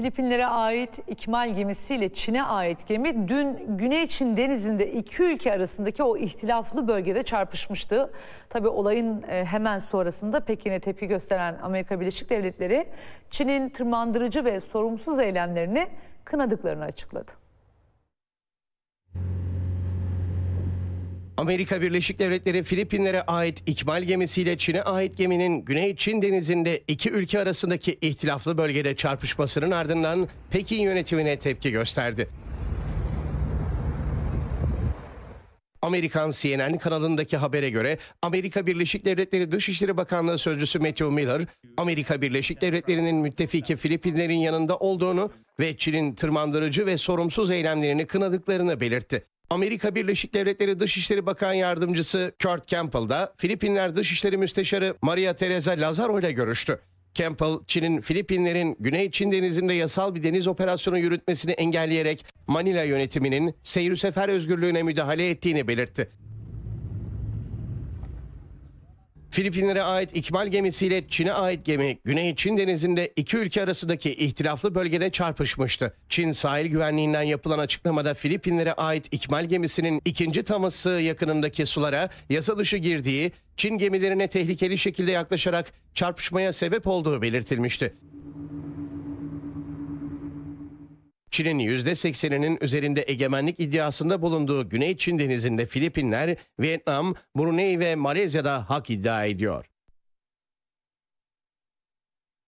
Filipinlere ait ikmal gemisiyle Çin'e ait gemi dün Güney Çin denizinde iki ülke arasındaki o ihtilaflı bölgede çarpışmıştı. Tabi olayın e, hemen sonrasında Pekin'e tepki gösteren Amerika Birleşik Devletleri Çin'in tırmandırıcı ve sorumsuz eylemlerini kınadıklarını açıkladı. Amerika Birleşik Devletleri Filipinlere ait ikmal gemisiyle Çin'e ait geminin Güney Çin Denizi'nde iki ülke arasındaki ihtilaflı bölgede çarpışmasının ardından Pekin yönetimine tepki gösterdi. Amerikan CNN kanalındaki habere göre Amerika Birleşik Devletleri Dışişleri Bakanlığı Sözcüsü Matthew Miller, Amerika Birleşik Devletleri'nin müttefiki Filipinlerin yanında olduğunu ve Çin'in tırmandırıcı ve sorumsuz eylemlerini kınadıklarını belirtti. Amerika Birleşik Devletleri Dışişleri Bakan Yardımcısı Kurt Campbell da Filipinler Dışişleri Müsteşarı Maria Teresa Lazaro ile görüştü. Campbell, Çin'in Filipinlerin Güney Çin Denizi'nde yasal bir deniz operasyonu yürütmesini engelleyerek Manila yönetiminin seyir sefer özgürlüğüne müdahale ettiğini belirtti. Filipinlere ait ikmal gemisiyle Çin'e ait gemi Güney Çin Denizi'nde iki ülke arasındaki ihtilaflı bölgede çarpışmıştı. Çin sahil güvenliğinden yapılan açıklamada Filipinlere ait ikmal gemisinin ikinci taması yakınındaki sulara yasa dışı girdiği, Çin gemilerine tehlikeli şekilde yaklaşarak çarpışmaya sebep olduğu belirtilmişti. Çin'in %80'inin üzerinde egemenlik iddiasında bulunduğu Güney Çin Denizi'nde Filipinler, Vietnam, Brunei ve Malezya'da hak iddia ediyor.